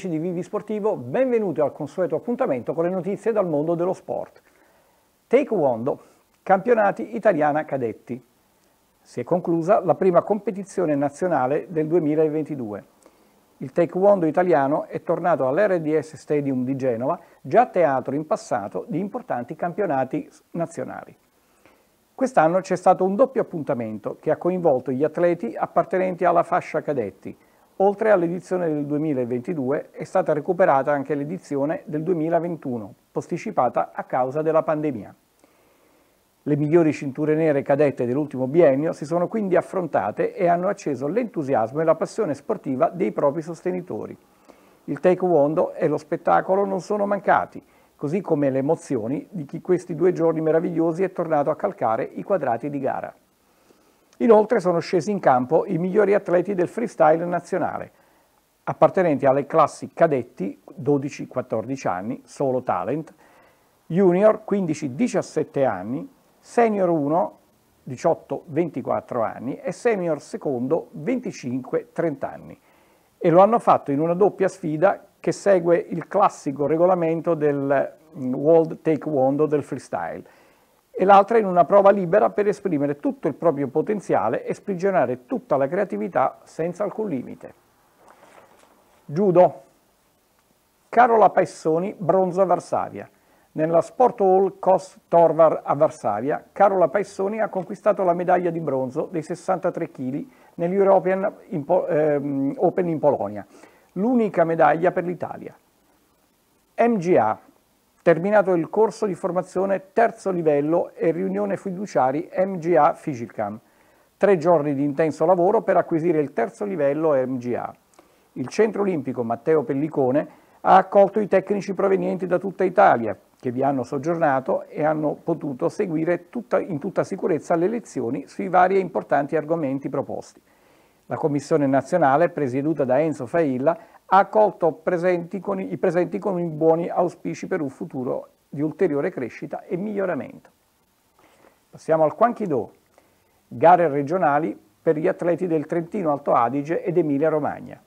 amici di Vivi Sportivo, benvenuti al consueto appuntamento con le notizie dal mondo dello sport. Taekwondo, campionati italiana cadetti. Si è conclusa la prima competizione nazionale del 2022. Il taekwondo italiano è tornato all'RDS Stadium di Genova, già teatro in passato di importanti campionati nazionali. Quest'anno c'è stato un doppio appuntamento che ha coinvolto gli atleti appartenenti alla fascia cadetti – Oltre all'edizione del 2022 è stata recuperata anche l'edizione del 2021, posticipata a causa della pandemia. Le migliori cinture nere cadette dell'ultimo biennio si sono quindi affrontate e hanno acceso l'entusiasmo e la passione sportiva dei propri sostenitori. Il taekwondo e lo spettacolo non sono mancati, così come le emozioni di chi questi due giorni meravigliosi è tornato a calcare i quadrati di gara. Inoltre sono scesi in campo i migliori atleti del freestyle nazionale, appartenenti alle classi cadetti 12-14 anni, solo talent, junior 15-17 anni, senior 1 18-24 anni e senior secondo 25-30 anni e lo hanno fatto in una doppia sfida che segue il classico regolamento del mm, World Take Taekwondo del freestyle e l'altra in una prova libera per esprimere tutto il proprio potenziale e sprigionare tutta la creatività senza alcun limite. Judo. Carola Paissoni, bronzo a Varsavia. Nella Sport Hall Kos Torvar a Varsavia, Carola Paissoni ha conquistato la medaglia di bronzo dei 63 kg negli European Open in Polonia, l'unica medaglia per l'Italia. MGA, terminato il corso di formazione terzo livello e riunione fiduciari MGA Fisicam. Tre giorni di intenso lavoro per acquisire il terzo livello MGA. Il Centro Olimpico Matteo Pellicone ha accolto i tecnici provenienti da tutta Italia che vi hanno soggiornato e hanno potuto seguire tutta, in tutta sicurezza le lezioni sui vari e importanti argomenti proposti. La Commissione nazionale, presieduta da Enzo Failla, ha accolto presenti con, i presenti con i buoni auspici per un futuro di ulteriore crescita e miglioramento. Passiamo al Quanchido, gare regionali per gli atleti del Trentino Alto Adige ed Emilia Romagna.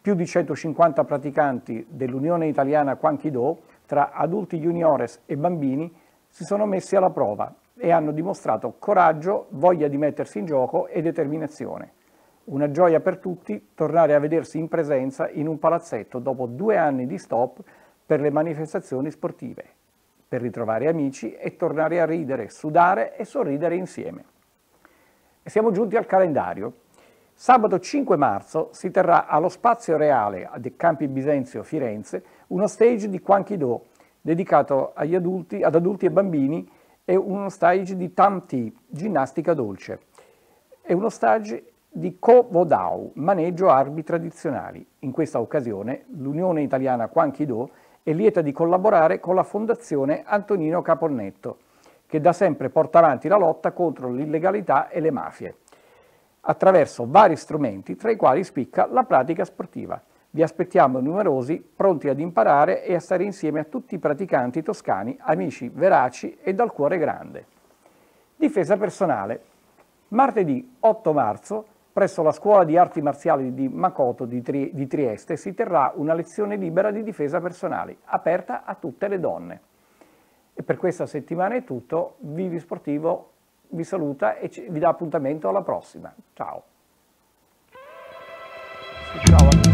Più di 150 praticanti dell'Unione Italiana Quanchido, tra adulti juniores e bambini, si sono messi alla prova e hanno dimostrato coraggio, voglia di mettersi in gioco e determinazione. Una gioia per tutti tornare a vedersi in presenza in un palazzetto dopo due anni di stop per le manifestazioni sportive, per ritrovare amici e tornare a ridere, sudare e sorridere insieme. E siamo giunti al calendario. Sabato 5 marzo si terrà allo Spazio Reale a De Campi Bisenzio Firenze uno stage di Quanchido dedicato adulti, ad adulti e bambini e uno stage di Tam Tea, ginnastica dolce. E uno stage di Ko Vodao, maneggio armi tradizionali. In questa occasione l'Unione Italiana Quan Quanchido è lieta di collaborare con la Fondazione Antonino Caponnetto, che da sempre porta avanti la lotta contro l'illegalità e le mafie, attraverso vari strumenti, tra i quali spicca la pratica sportiva. Vi aspettiamo numerosi, pronti ad imparare e a stare insieme a tutti i praticanti toscani, amici veraci e dal cuore grande. Difesa personale. Martedì 8 marzo presso la Scuola di Arti Marziali di Makoto di, Tri di Trieste si terrà una lezione libera di difesa personale, aperta a tutte le donne. E per questa settimana è tutto, Vivi Sportivo vi saluta e vi dà appuntamento alla prossima. Ciao. Ciao.